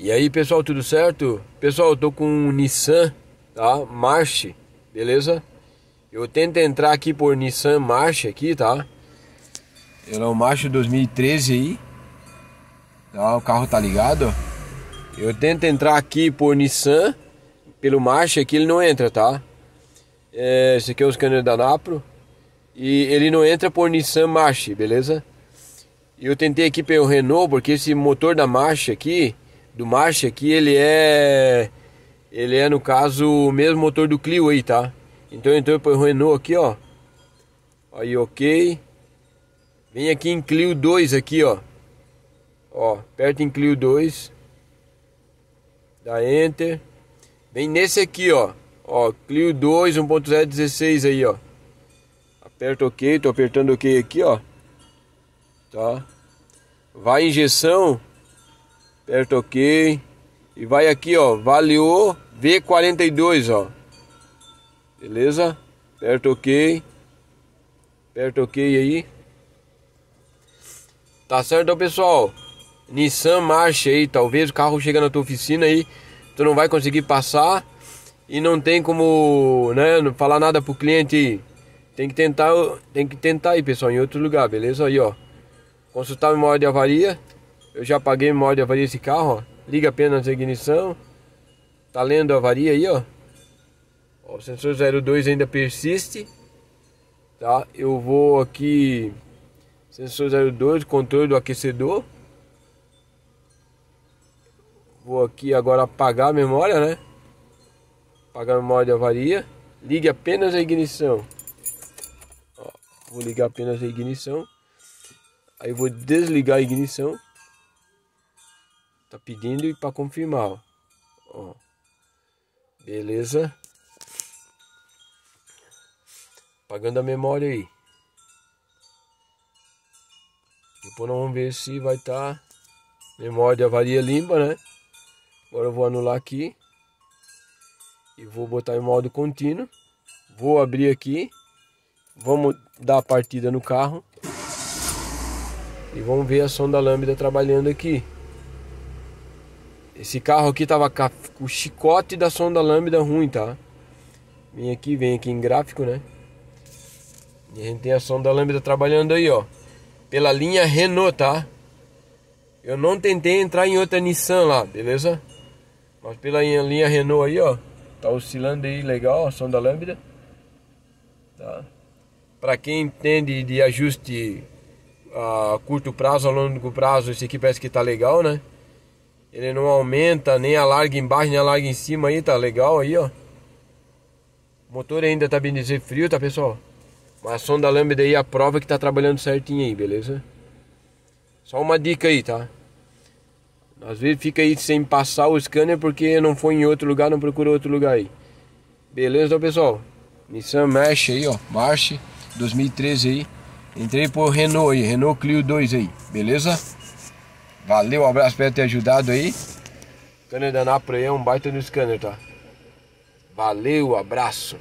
E aí, pessoal, tudo certo? Pessoal, eu tô com um Nissan, tá? March, beleza? Eu tento entrar aqui por Nissan March aqui, tá? Ele é um March 2013 aí. Tá? O carro tá ligado. Eu tento entrar aqui por Nissan, pelo March aqui ele não entra, tá? É, esse aqui é o scanner da Napro. E ele não entra por Nissan March, beleza? Eu tentei aqui pelo Renault, porque esse motor da March aqui do March aqui, ele é ele é no caso o mesmo motor do Clio aí, tá? Então então põe o Renault aqui, ó. Aí OK. Vem aqui em Clio 2 aqui, ó. Ó, aperta em Clio 2. Dá enter. Vem nesse aqui, ó. Ó, Clio 2 1.016 aí, ó. Aperta OK, tô apertando OK aqui, ó. Tá? Vai injeção Aperta OK. E vai aqui, ó, valeu V42, ó. Beleza? Aperta OK. Aperta OK aí. Tá certo, então, pessoal? Nissan marcha aí, talvez o carro chega na tua oficina aí, tu não vai conseguir passar e não tem como, né, não falar nada pro cliente aí. Tem que tentar, tem que tentar aí, pessoal, em outro lugar, beleza? Aí, ó. Consultar a memória de avaria, eu já paguei memória de avaria esse carro, ó. Liga apenas a ignição. Tá lendo a avaria aí, ó. ó. O sensor 02 ainda persiste. Tá? Eu vou aqui... Sensor 02, controle do aquecedor. Vou aqui agora apagar a memória, né? Apagar a memória de avaria. Ligue apenas a ignição. Ó, vou ligar apenas a ignição. Aí vou desligar a ignição. Tá pedindo e para confirmar, ó. ó. Beleza? Pagando a memória aí. Depois nós vamos ver se vai estar tá memória de avaria limpa, né? Agora eu vou anular aqui. E vou botar em modo contínuo. Vou abrir aqui. Vamos dar a partida no carro. E vamos ver a sonda lambda trabalhando aqui. Esse carro aqui tava com o chicote da sonda lambda ruim, tá? Vem aqui, vem aqui em gráfico, né? E a gente tem a sonda lambda trabalhando aí, ó. Pela linha Renault, tá? Eu não tentei entrar em outra Nissan lá, beleza? Mas pela linha Renault aí, ó. Tá oscilando aí legal a sonda lambda. Tá? Para quem entende de ajuste a curto prazo, a longo prazo, esse aqui parece que tá legal, né? Ele não aumenta, nem alarga embaixo, nem alarga em cima aí, tá legal aí, ó. O motor ainda tá bem dizer frio, tá, pessoal? Mas a sonda lambda aí, é a prova que tá trabalhando certinho aí, beleza? Só uma dica aí, tá? Às vezes fica aí sem passar o scanner porque não foi em outro lugar, não procura outro lugar aí. Beleza, pessoal? Nissan Mesh aí, ó. March 2013 aí. Entrei por Renault aí, Renault Clio 2 aí, beleza? Valeu, um abraço, espero ter ajudado aí. Scanner da Napra aí é um baita no scanner, tá? Valeu, abraço.